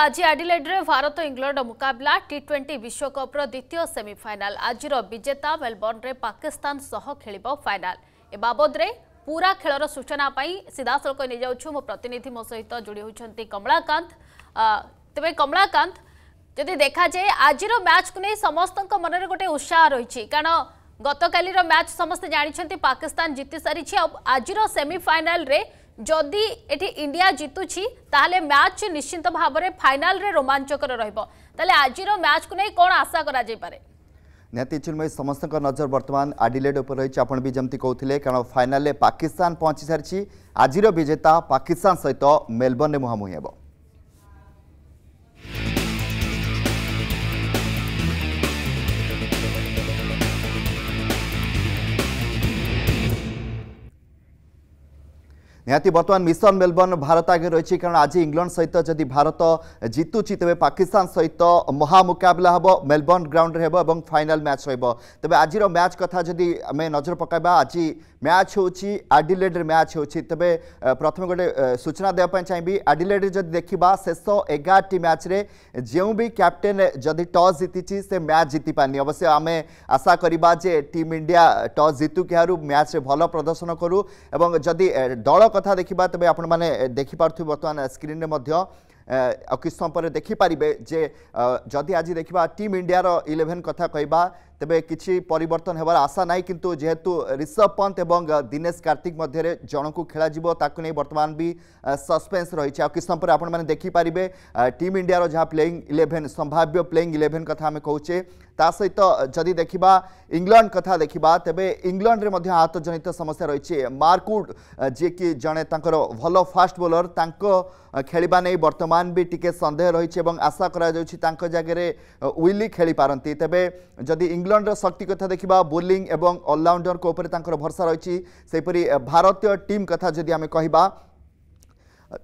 আজ আডিলেডে ভারত ইংল্যান্ড মুকাবিলা টি টোয়েন্টি বিশ্বকপর দ্বিতীয় সেমিফাইনাল আজির বিজেতা মেলবর্ণে পাকিস্তান সহ খেলব ফাইনাল এ বাবদরে পুরা খেলর সূচনা সিধাসলখ নিয়ে যাচ্ছু মো প্রতিনিধি মো সহিত যোড়ি হচ্ছেন কমলাকান্ত তবে কমলাকান্ত যদি দেখা যায় আজির ম্যাচক নিয়ে সমস্ত মনের গোটে উৎসাহ রয়েছে কারণ গতকালির ম্যাচ সমস্তে জাঁচান পাকিস্তান জিতি সারিছে আজির সেমিফাইনাল ଯଦି ଏଠି ଇଣ୍ଡିଆ ଜିତୁଛି ତାହେଲେ ମ୍ୟାଚ୍ ନିଶ୍ଚିତ ଭାବରେ ଫାଇନାଲରେ ରୋମାଞ୍ଚକର ରହିବ ତାହେଲେ ଆଜିର ମ୍ୟାଚ୍କୁ ନେଇ କ'ଣ ଆଶା କରାଯାଇପାରେ ନିହାତି ଚିନ୍ମୟୀ ସମସ୍ତଙ୍କ ନଜର ବର୍ତ୍ତମାନ ଆଡିଲେଡ୍ ଉପରେ ରହିଛି ଆପଣ ବି ଯେମିତି କହୁଥିଲେ କାରଣ ଫାଇନାଲରେ ପାକିସ୍ତାନ ପହଞ୍ଚି ସାରିଛି ଆଜିର ବିଜେତା ପାକିସ୍ତାନ ସହିତ ମେଲବର୍ଣ୍ଣରେ ମୁହାଁମୁହିଁ ହେବ ନିହାତି ବର୍ତ୍ତମାନ ମିଶନ ମେଲବର୍ଣ୍ଣ ଭାରତ ଆଗରେ ରହିଛି କାରଣ ଆଜି ଇଂଲଣ୍ଡ ସହିତ ଯଦି ଭାରତ ଜିତୁଛି ତେବେ ପାକିସ୍ତାନ ସହିତ ମହାମୁକାବିଲା ହେବ ମେଲବର୍ଣ୍ଣ ଗ୍ରାଉଣ୍ଡରେ ହେବ ଏବଂ ଫାଇନାଲ୍ ମ୍ୟାଚ୍ ରହିବ ତେବେ ଆଜିର ମ୍ୟାଚ୍ କଥା ଯଦି ଆମେ ନଜର ପକାଇବା ଆଜି ম্যাচ হচি আডিলেডার ম্যাচ হচি তebe প্রথম গটে সূচনা দে পা চাইবি আডিলেডার যদি দেখিবা 111 টি ম্যাচ রে যেউবি ক্যাপ্টেন যদি টস জিতিচি সে ম্যাচ জিতি পানি অবসে আমে আশা করিবা যে টিম ইন্ডিয়া টস জিতুক ইহারু ম্যাচে ভালো প্রদর্শন করু এবং যদি দল কথা দেখিবা তebe আপন মানে দেখি পারতু বর্তমান স্ক্রিন রে মধ্যে আও কিসম পর দেখি পারিবে যে যদি আজি দেখিবা টিম ইন্ডিয়ার 11 কথা কইবা তebe কিচি পরিবর্তন হেবা আশা নাই কিন্তু জেহতু ঋষব পন্ত এবং Dinesh Karthik মধ্যেরে জোনক খেলাজিবো তাকু নে বর্তমান বি সাসপেন্স রইছে আও কিসম পর আপন মানে দেখি পারিবে টিম ইন্ডিয়ার জহা প্লেয়িং 11 সম্ভাব্য প্লেয়িং 11 কথা আমি কওচে ତା ସହିତ ଯଦି ଦେଖିବା ଇଂଲଣ୍ଡ କଥା ଦେଖିବା ତେବେ ଇଂଲଣ୍ଡରେ ମଧ୍ୟ ଆହତଜନିତ ସମସ୍ୟା ରହିଛି ମାର୍କୁଡ୍ ଯିଏକି ଜଣେ ତାଙ୍କର ଭଲ ଫାଷ୍ଟ ବୋଲର ତାଙ୍କ ଖେଳିବା ନେଇ ବର୍ତ୍ତମାନ ବି ଟିକେ ସନ୍ଦେହ ରହିଛି ଏବଂ ଆଶା କରାଯାଉଛି ତାଙ୍କ ଜାଗାରେ ୱିଲି ଖେଳିପାରନ୍ତି ତେବେ ଯଦି ଇଂଲଣ୍ଡର ଶକ୍ତି କଥା ଦେଖିବା ବୋଲିଂ ଏବଂ ଅଲରାଉଣ୍ଡରଙ୍କ ଉପରେ ତାଙ୍କର ଭରସା ରହିଛି ସେହିପରି ଭାରତୀୟ ଟିମ୍ କଥା ଯଦି ଆମେ କହିବା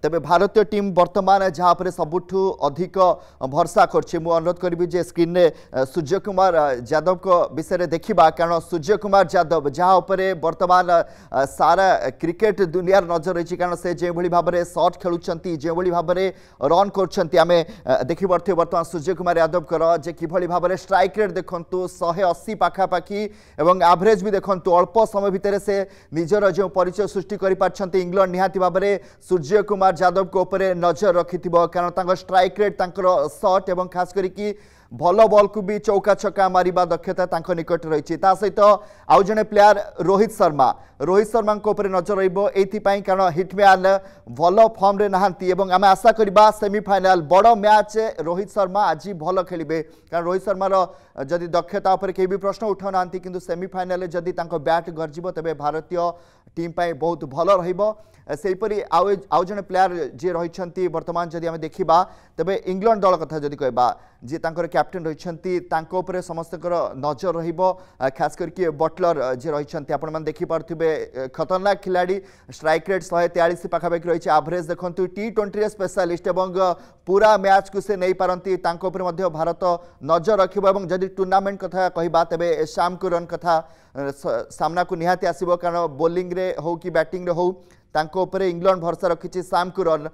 ତେବେ ଭାରତୀୟ ଟିମ୍ ବର୍ତ୍ତମାନ ଯାହା ଉପରେ ସବୁଠୁ ଅଧିକ ଭରସା କରୁଛି ମୁଁ ଅନୁରୋଧ କରିବି ଯେ ସ୍କ୍ରିନ୍ରେ ସୂର୍ଯ୍ୟ କୁମାର ଯାଦବଙ୍କ ବିଷୟରେ ଦେଖିବା କାରଣ ସୂର୍ଯ୍ୟ କୁମାର ଯାଦବ ଯାହା ଉପରେ ବର୍ତ୍ତମାନ ସାରା କ୍ରିକେଟ୍ ଦୁନିଆର ନଜର ରହିଛି କାରଣ ସେ ଯେଉଁଭଳି ଭାବରେ ସଟ୍ ଖେଳୁଛନ୍ତି ଯେଉଁଭଳି ଭାବରେ ରନ୍ କରୁଛନ୍ତି ଆମେ ଦେଖିପାରୁଥିବେ ବର୍ତ୍ତମାନ ସୂର୍ଯ୍ୟ କୁମାର ଯାଦବଙ୍କର ଯେ କିଭଳି ଭାବରେ ଷ୍ଟ୍ରାଇକ୍ ରେଟ୍ ଦେଖନ୍ତୁ ଶହେ ଅଶୀ ପାଖାପାଖି ଏବଂ ଆଭରେଜ୍ ବି ଦେଖନ୍ତୁ ଅଳ୍ପ ସମୟ ଭିତରେ ସେ ନିଜର ଯେଉଁ ପରିଚୟ ସୃଷ୍ଟି କରିପାରିଛନ୍ତି ଇଂଲଣ୍ଡ ନିହାତି ଭାବରେ ସୂର୍ଯ୍ୟ କୁମାର কুমার যাদবঙ্ উপরে নজর রক্ষি কারণ তাঁর স্ট্রাইক রেট তাঁর সট এবং খাস করি भल बल को भी चौका छका मार दक्षता निकट रही सहित आउ जड़े प्लेयार रोहित शर्मा रोहित शर्मा नजर रही कारण हिटमैन भल फर्म्रे आम आशा करवा सेमिफाइनाल बड़ मैच रोहित शर्मा आज भल खेल कारण रोहित शर्मार जदि दक्षता उपर कहीं भी प्रश्न उठा ना कि सेमिफाइनाल जदि बैट गरज तेज भारतीय टीम बहुत भल रहीपर आउ जड़े प्लेयार जी रही बर्तमान जब देखा तेज इंग्लैंड दल कथा जदि कह जी କ୍ୟାପ୍ଟେନ୍ ରହିଛନ୍ତି ତାଙ୍କ ଉପରେ ସମସ୍ତଙ୍କର ନଜର ରହିବ ଖାସ କରିକି ବଟଲର ଯିଏ ରହିଛନ୍ତି ଆପଣମାନେ ଦେଖିପାରୁଥିବେ ଖତରନାକ ଖିଲାଡ଼ି ଷ୍ଟ୍ରାଇକ୍ ରେଟ୍ ଶହେ ତେୟାଳିଶ ପାଖାପାଖି ରହିଛି ଆଭରେଜ୍ ଦେଖନ୍ତୁ ଟି ଟ୍ୱେଣ୍ଟିରେ ସ୍ପେଶାଲିଷ୍ଟ ଏବଂ ପୁରା ମ୍ୟାଚ୍କୁ ସେ ନେଇପାରନ୍ତି ତାଙ୍କ ଉପରେ ମଧ୍ୟ ଭାରତ ନଜର ରଖିବ ଏବଂ ଯଦି ଟୁର୍ଣ୍ଣାମେଣ୍ଟ କଥା କହିବା ତେବେ ଶ୍ୟାମ କୁରନ୍ କଥା ସାମ୍ନାକୁ ନିହାତି ଆସିବ କାରଣ ବୋଲିଂରେ ହେଉ କି ବ୍ୟାଟିଂରେ ହେଉ ତାଙ୍କ ଉପରେ ଇଂଲଣ୍ଡ ଭରସା ରଖିଛି ସାମ୍ କୁରନ୍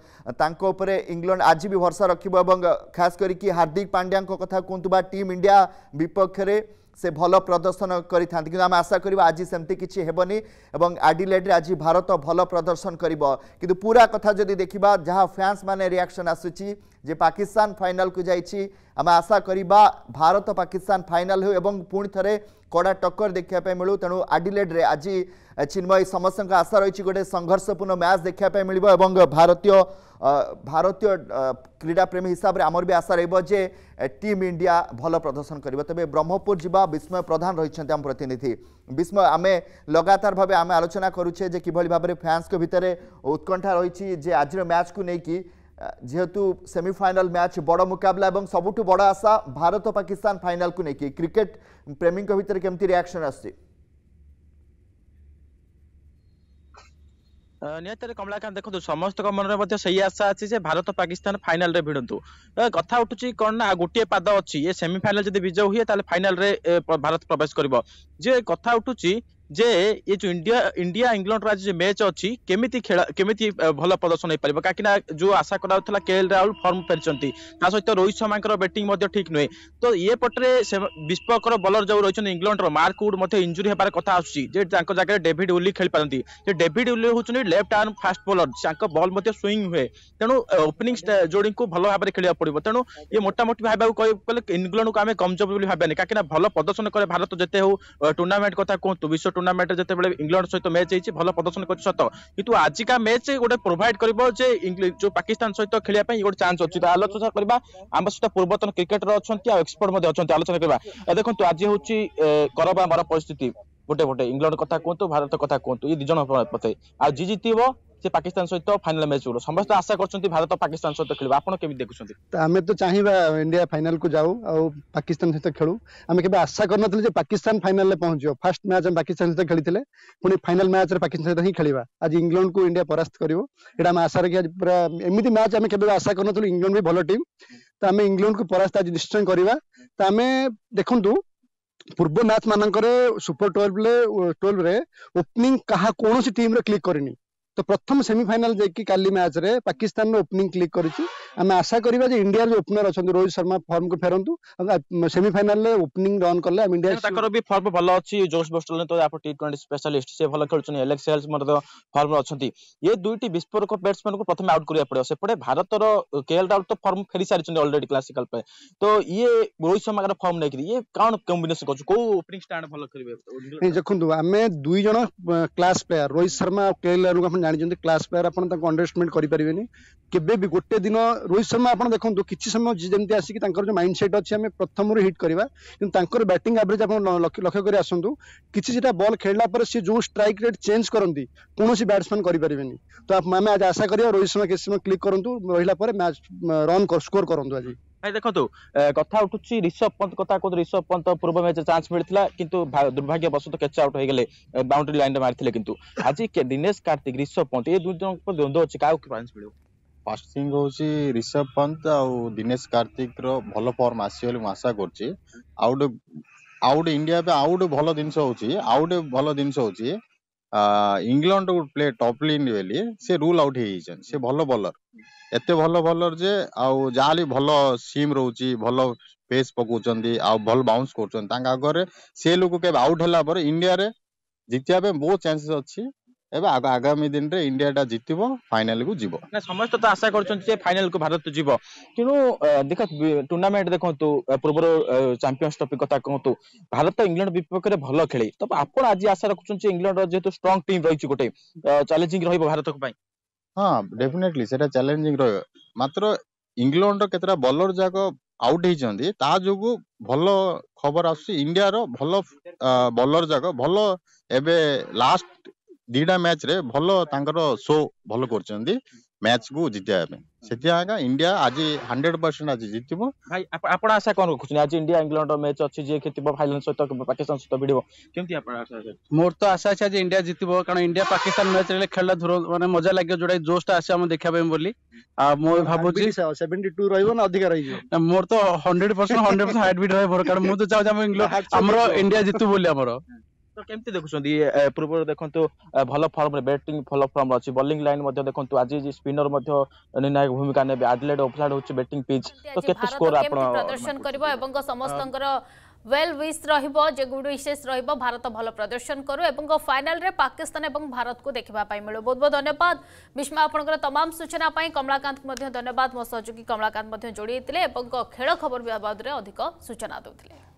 ତାଙ୍କ ଉପରେ ଇଂଲଣ୍ଡ ଆଜି ବି ଭରସା ରଖିବ ଏବଂ ଖାସ୍ କରିକି ହାର୍ଦ୍ଦିକ ପାଣ୍ଡ୍ୟାଙ୍କ କଥା କୁହନ୍ତୁ ବା ଟିମ୍ ଇଣ୍ଡିଆ ବିପକ୍ଷରେ ସେ ଭଲ ପ୍ରଦର୍ଶନ କରିଥାନ୍ତି କିନ୍ତୁ ଆମେ ଆଶା କରିବା ଆଜି ସେମିତି କିଛି ହେବନି ଏବଂ ଆଡିଲେଡ଼ରେ ଆଜି ଭାରତ ଭଲ ପ୍ରଦର୍ଶନ କରିବ କିନ୍ତୁ ପୁରା କଥା ଯଦି ଦେଖିବା ଯାହା ଫ୍ୟାନ୍ସମାନେ ରିଆକ୍ସନ୍ ଆସୁଛି ଯେ ପାକିସ୍ତାନ ଫାଇନାଲ୍କୁ ଯାଇଛି ଆମେ ଆଶା କରିବା ଭାରତ ପାକିସ୍ତାନ ଫାଇନାଲ୍ ହେଉ ଏବଂ ପୁଣି ଥରେ କଡ଼ା ଟକ୍କର ଦେଖିବା ପାଇଁ ମିଳୁ ତେଣୁ ଆଡିଲେଡ୍ରେ ଆଜି ଚିନ୍ମୟ ସମସ୍ତଙ୍କ ଆଶା ରହିଛି ଗୋଟେ ସଂଘର୍ଷପୂର୍ଣ୍ଣ ମ୍ୟାଚ୍ ଦେଖିବା ପାଇଁ ମିଳିବ ଏବଂ ଭାରତୀୟ ଭାରତୀୟ କ୍ରୀଡ଼ାପ୍ରେମୀ ହିସାବରେ ଆମର ବି ଆଶା ରହିବ ଯେ ଟିମ୍ ଇଣ୍ଡିଆ ଭଲ ପ୍ରଦର୍ଶନ କରିବ ତେବେ ବ୍ରହ୍ମପୁର ଯିବା ବିସ୍ମୟ ପ୍ରଧାନ ରହିଛନ୍ତି ଆମ ପ୍ରତିନିଧି ବିସ୍ମୟ ଆମେ ଲଗାତାର ଭାବେ ଆମେ ଆଲୋଚନା କରୁଛେ ଯେ କିଭଳି ଭାବରେ ଫ୍ୟାନ୍ସଙ୍କ ଭିତରେ ଉତ୍କଣ୍ଠା ରହିଛି ଯେ ଆଜିର ମ୍ୟାଚ୍କୁ ନେଇକି যেহেতু সেমিফাইনাল ম্যাচ বড় মুকাবলা এবং সবুঠু বড় আশা ভারত পাকিস্তান ফাইনাল কু নেই ক্রিকেট প্রেমীঙ্ ভিতরে কেমতি রিয়াকশন আসছে ନିହାତି କମଳାକାନ୍ତ ଦେଖନ୍ତୁ ସମସ୍ତଙ୍କ ମନରେ ମଧ୍ୟ ସେଇ ଆଶା ଅଛି ଯେ ଭାରତ ପାକିସ୍ତାନ ଫାଇନାଲରେ ଭିଡ଼ନ୍ତୁ କଥା ଉଠୁଛି କ'ଣ ନା ଗୋଟିଏ ପାଦ ଅଛି ଏ ସେମିଫାଇନାଲ ଯଦି ବିଜୟ ହୁଏ ତାହେଲେ ଫାଇନାଲରେ ଭାରତ ପ୍ରବେଶ କରିବ ଯେ କଥା ଉଠୁଛି ଯେ ଏ ଯେଉଁ ଇଣ୍ଡିଆ ଇଣ୍ଡିଆ ଇଂଲଣ୍ଡର ଆଜି ଯେଉଁ ମ୍ୟାଚ୍ ଅଛି କେମିତି ଖେଳ କେମିତି ଭଲ ପ୍ରଦର୍ଶନ ହେଇପାରିବ କାହିଁକିନା ଯେଉଁ ଆଶା କରାଯାଉଥିଲା କେ ଏଲ୍ ରାହୁଲ ଫର୍ମ ଫେରିଛନ୍ତି ତା ସହିତ ରୋହିତ ଶର୍ମାଙ୍କର ବ୍ୟାଟିଂ ମଧ୍ୟ ଠିକ୍ ନୁହେଁ ତ ଏ ପଟରେ ବିସ୍ଫୋରକର ବଲର ଯେଉଁ ରହିଛନ୍ତି ଇଂଲଣ୍ଡର ମାର୍କ ଉଡ୍ ମଧ୍ୟ ଇଞ୍ଜୁରି ହେବାର କଥା ଆସୁଛି ଯେ ତାଙ୍କ ଜାଗାରେ ଡେଭିଡ୍ ଉଲି ଖେଳିପାରନ୍ତି ଯେ ଡେଭିଡ୍ ଉଲି ହେଉଛନ୍ତି ଲେଫ୍ଟ ଆର୍ମ ଫାଷ୍ଟ ବୋଲର ତାଙ୍କ ବଲ୍ ମଧ୍ୟ ସୁଇଂ ହୁଏ ତେଣୁ ଓପନିଂ ଯୋଡ଼ିଙ୍କୁ ଭଲ ଭାବରେ ଖେଳିବାକୁ ପଡ଼ିବ ତେଣୁ ଏ ମୋଟାମୋଟି ଭାବିବାକୁ କହିବାକୁ ଗଲେ ଇଂଲଣ୍ଡକୁ ଆମେ କମଜୋର ବୋଲି ଭାବିବାନି କାହିଁକିନା ଭଲ ପ୍ରଦର୍ଶନ କରେ ଭାରତ ଯେତେ ହେଉ ଟୁର୍ଣ୍ଣାମେଣ୍ଟ କଥା କୁହନ୍ତୁ ବିଶ୍ୱ ଟୁର୍ଣ୍ଣାମେଣ୍ଟରେ ଯେତେବେଳେ ଇଂଲଣ୍ଡ ସହିତ ମ୍ୟାଚ୍ ହେଇଛି ଭଲ ପ୍ରଦର୍ଶନ କରିଛି ସତ କିନ୍ତୁ ଆଜିକା ମ୍ୟାଚ୍ ଗୋଟେ ପ୍ରୋଭାଇଡ୍ କରିବ ଯେ ଯୋଉ ପାକିସ୍ତାନ ସହିତ ଖେଳିବା ପାଇଁ ଗୋଟେ ଚାନ୍ସ ଅଛି ଆଲୋଚନା କରିବା ଆମ ସହିତ ପୂର୍ବତନ କ୍ରିକେଟର ଅଛନ୍ତି ଆଉ ଏକ୍ସପର୍ଟ ମଧ୍ୟ ଅଛନ୍ତି ଆଲୋଚନା କରିବା ଦେଖନ୍ତୁ ଆଜି ହେଉଛି କର ବା ମର ପରିସ୍ଥିତି ଗୋଟେ ଗୋଟେ ଇଂଲଣ୍ଡ କଥା କୁହନ୍ତୁ ଭାରତ କଥା କୁହନ୍ତୁ ଏ ଦି ଜଣ ମତେ ଆଉ ଯିଏ ଜିତିବ ସେ ପାକିସ୍ତାନ ସହିତ ଫାଇନାଲ ମ୍ୟାଚ୍ ଗୁଡ ସମସ୍ତେ ଆଶା କରୁଛନ୍ତି ଭାରତ ପାକିସ୍ତାନ ସହିତ ଖେଳିବ ଆପଣ କେମିତି ଦେଖୁଛନ୍ତି ଆମେ ତ ଚାହିଁବା ଇଣ୍ଡିଆ ଫାଇନାଲକୁ ଯାଉ ଆଉ ପାକିସ୍ତାନ ସହିତ ଖେଳୁ ଆମେ କେବେ ଆଶା କରିନଥିଲୁ ଯେ ପାକିସ୍ତାନ ଫାଇନାଲରେ ପହଞ୍ଚିବ ଫାର୍ଷ୍ଟ ମ୍ୟାଚ୍ ଆମେ ପାକିସ୍ତାନ ସହିତ ଖେଳିଥିଲେ ପୁଣି ଫାଇନାଲ ମ୍ୟାଚ୍ରେ ପାକିସ୍ତାନ ସହିତ ହିଁ ଖେଳିବା ଆଜି ଇଂଲଣ୍ଡକୁ ଇଣ୍ଡିଆ ପରାସ୍ତ କରିବ ଏଇଟା ଆମେ ଆଶା ରଖିବା ପୁରା ଏମିତି ମ୍ୟାଚ୍ ଆମେ କେବେ ଆଶା କରିନଥିଲୁ ଇଂଲଣ୍ଡ ବି ଭଲ ଟିମ୍ ତ ଆମେ ଇଂଲଣ୍ଡକୁ ପରାସ୍ତ ଆଜି ନିଶ୍ଚୟ କରିବା ତ ଆମେ ଦେଖନ୍ତୁ ପୂର୍ବ ମ୍ୟାଚ୍ ମାନଙ୍କରେ ସୁପର ଟୁଏଲ୍ଭରେ ଟୁଏଲ୍ଭରେ ଓପନିଂ କାହା କୌଣସି ଟିମ୍ରେ କ୍ଲିକ୍ କରିନି ତ ପ୍ରଥମ ସେମିଫାଇନାଲ ଯାଇକି କାଲି ମ୍ୟାଚରେ ପାକିସ୍ତାନର ଓପନିଂ କ୍ଲିକ୍ କରିଛି आम आशा करवा इंडिया जो ओपनर अच्छा रोहित शर्मा फर्म को फेरतु सेमिफाइनाल ओपनिंग रन कले इंडिया भी फर्म भल अच्छी जोश बस्टल तो टी ट्वेंटी स्पेशलिस्ट से भल खेल एलेक्स हेल्स फर्म अच्छा ये दुईट विस्फोरक बैट्समैन को प्रथम आउट करा पड़ा सेपटे भारत के एल राउल तो फर्म फेरी सारी अलरेडी क्लासिकल पे तो ये रोहित शर्मा फर्म नहीं ये कौन कम्बेसन कर देखो आम दुईज class player Rohit Sharma K Rahul जानते क्लास प्लेयर आपको अंडरस्टमेंट करेंगे गोटे दिन ରୋହିତ ଶର୍ମା ଆପଣ ଦେଖନ୍ତୁ କିଛି ସମୟ ଯେମିତି ଆସିକି ତାଙ୍କର ଯେଉଁ ମାଇଣ୍ଡ ସେଟ୍ ଅଛି ଆମେ ପ୍ରଥମରୁ ହିଟ୍ କରିବା କିନ୍ତୁ ତାଙ୍କର ବ୍ୟାଟିଂ ଆଭରେଜ୍ ଆପଣ ଲକ୍ଷ୍ୟ କରି ଆସନ୍ତୁ କିଛି ଯେଟା ବଲ୍ ଖେଳିଲା ପରେ ସେ ଯେଉଁ ଷ୍ଟ୍ରାଇକ୍ ରେଟ୍ ଚେଞ୍ଜ କରନ୍ତି କୌଣସି ବ୍ୟାଟ୍ସମ୍ୟାନ୍ କରିପାରିବେନି ତ ଆମେ ଆଜି ଆଶା କରିବା ରୋହିତ ଶର୍ମା କିଛି ସମୟ କ୍ଲିକ୍ କରନ୍ତୁ ରହିଲା ପରେ ମ୍ୟାଚ୍ ରନ୍ ସ୍କୋର କରନ୍ତୁ ଆଜି ଭାଇ ଦେଖନ୍ତୁ କଥା ଉଠୁଛି ରିଷଭ ପନ୍ତ କଥା କହୁଛନ୍ତି ରିଷଭ ପନ୍ତ ପୂର୍ବ ମ୍ୟାଚ୍ ଚାନ୍ସ ମିଳିଥିଲା କିନ୍ତୁ ଦୁର୍ଭାଗ୍ୟବଶତଃ କେଚ ଆଉଟ୍ ହେଇଗଲେ ବାଉଣ୍ଡ୍ରି ଲାଇନ୍ରେ ମାରିଥିଲେ କିନ୍ତୁ ଆଜି ଦିନେଶ କାର୍ତ୍ତିକ ରିଷଭ ପନ୍ତ ଏ ଦୁଇ ଜଣଙ୍କ ଦ୍ୱନ୍ଦ୍ୱ ଅଛି କାହାକୁ ଚାନ୍ସ ମିଳିବ ଫାଷ୍ଟିଂ ହଉଛି ରିଷଭ ପନ୍ତ ଆଉ ଦିନେଶ କାର୍ତ୍ତିକର ଭଲ ଫର୍ମ ଆସିବ ବୋଲି ମୁଁ ଆଶା କରୁଛି ଆଉ ଗୋଟେ ଆଉ ଗୋଟେ ଇଣ୍ଡିଆ ପାଇଁ ଆଉ ଗୋଟେ ଭଲ ଜିନିଷ ହଉଛି ଆଉ ଗୋଟେ ଭଲ ଜିନିଷ ହଉଛି ଆ, ଇଂଲଣ୍ଡ ଗୋଟେ ପ୍ଲେ ଟପଲିନ୍ ବୋଲି ସେ ରୁଲ୍ ଆଉଟ୍ ହେଇଯାଇଛନ୍ତି ସେ ଭଲ ବୋଲର ଏତେ ଭଲ ବୋଲର ଯେ ଆଉ ଯାହା ବି ଭଲ ସିମ୍ ରହୁଛି ଭଲ ପେସ୍ ପକଉଛନ୍ତି ଆଉ ଭଲ ବାଉନ୍ସ କରୁଛନ୍ତି ତାଙ୍କ ଆଗରେ ସେ ଲୋକ କେବେ ଆଉଟ୍ ହେଲା ପରେ ଇଣ୍ଡିଆରେ ଜିତିବା ପାଇଁ ବହୁତ ଚାନ୍ସେସ୍ ଅଛି ଏବେ ଆଗାମୀ ଦିନରେ ଇଣ୍ଡିଆଟା ଜିତିବ ଫାଇନାଲକୁ ଯିବ ନା ସମସ୍ତେ ତ ଆଶା କରୁଛନ୍ତି ଯେ ଫାଇନାଲକୁ ଭାରତ ଯିବ ତେଣୁ ଦେଖ ଟୁର୍ଣ୍ଣାମେଣ୍ଟ ଦେଖନ୍ତୁ ପୂର୍ବରୁ ଚାମ୍ପିୟନ୍ସ ଟ୍ରଫି କଥା କୁହନ୍ତୁ ଭାରତ ଇଂଲଣ୍ଡ ବିପକ୍ଷରେ ଭଲ ଖେଳି ତ ଆପଣ ଆଜି ଆଶା ରଖୁଛନ୍ତି ଇଂଲଣ୍ଡର ଯେହେତୁ ଷ୍ଟ୍ରଙ୍ଗ ଟିମ୍ ରହିଛି ଗୋଟେ ଚ୍ୟାଲେଞ୍ଜିଂ ରହିବ ଭାରତଙ୍କ ପାଇଁ ହଁ ଡେଫିନେଟଲି ସେଟା ଚ୍ୟାଲେଞ୍ଜିଂ ରହିବ ମାତ୍ର ଇଂଲଣ୍ଡର କେତେଟା ବୋଲର ଯାକ ଆଉଟ୍ ହେଇଛନ୍ତି ତା ଯୋଗୁ ଭଲ ଖବର ଆସୁଛି ଇଣ୍ଡିଆର ଭଲ ବୋଲର ଯାକ ଭଲ ଏବେ ଲାଷ୍ଟ ଦିଟା ମ୍ୟାଚ୍ ରେ ଭଲ ତାଙ୍କର ଶୋ ଭଲ କରୁଛନ୍ତି କୁ ଜିତିବା ପାଇଁ ସେଥିପାଇଁ ଆଜ୍ଞା ଇଣ୍ଡିଆ ଆଜି ହଣ୍ଡ୍ରେଡ୍ ପରସେଣ୍ଟ ଆଜି ଜିତିବ ଭାଇ ଆପଣ ଆଶା କ'ଣ ରଖୁଛନ୍ତି ଆଜି ଇଣ୍ଡିଆ ଇଂଲଣ୍ଡର ମ୍ୟାଚ୍ ଅଛି ଯିଏ ଖେଳିବ ଫାଇନାଲ୍ ସହିତ ପାକିସ୍ତାନ ସହିତ ଭିଡ଼ିବ କେମିତି ଆପଣ ଆଶା ମୋର ତ ଆଶା ଅଛି ଆଜି ଇଣ୍ଡିଆ ଜିତିବ କାରଣ ଇଣ୍ଡିଆ ପାକିସ୍ତାନ ମ୍ୟାଚ୍ ହେଲେ ଖେଳିଲା ଧୁର ମାନେ ମଜା ଲାଗିବ ଯୋଉଟା ଟା ଆସିବ ଆମେ ଦେଖିବା ପାଇଁ ବୋଲି ଆଉ ମୁଁ ଭାବୁଛି ସେଭେଣ୍ଟି ଟୁ ରହିବ ନା ଅଧିକା ରହିଯିବ ମୋର ତ hundred percent hundred percent height ରହିବ କାରଣ ମୁଁ ତ ଚାହୁଁଛି ଆମ ଇଂଲଣ୍ଡ ଆମର ଇଣ୍ଡିଆ ଜିତୁ ବୋଲି ଆମର ତ କେମିତି ଦେଖୁଛନ୍ତି ପୂର୍ବରୁ ଦେଖନ୍ତୁ ଭଲ ଫର୍ମରେ ବ୍ୟାଟିଂ ଭଲ ଫର୍ମରେ ଅଛି ବୋଲିଂ ଲାଇନ୍ ମଧ୍ୟ ଦେଖନ୍ତୁ ଆଜି ସ୍ପିନର ମଧ୍ୟ ନିର୍ଣ୍ଣାୟକ ଭୂମିକା ନେବେ ଆଡିଲେଡ୍ ଓଭଲାଣ୍ଡ ହେଉଛି ବ୍ୟାଟିଂ ପିଚ୍ ତ କେତେ ସ୍କୋର ଆପଣ ପ୍ରଦର୍ଶନ କରିବ ଏବଂ ସମସ୍ତଙ୍କର ওয়েল উইস রহব যে গুড উইসেস রহব ভারত ভালো প্রদর্শন করু এবং ফাইনালে পাকিস্তান এবং ভারতক দেখা মিলু বহুত বহুত ধন্যবাদ বিস্মা আপনার তমাম সূচনা কমলাকান্ত ধন্যবাদ মো সহযোগী কমলাকান্ত যোড়াই এবং খেল খবর বাবদে অধিক সূচনা দেলে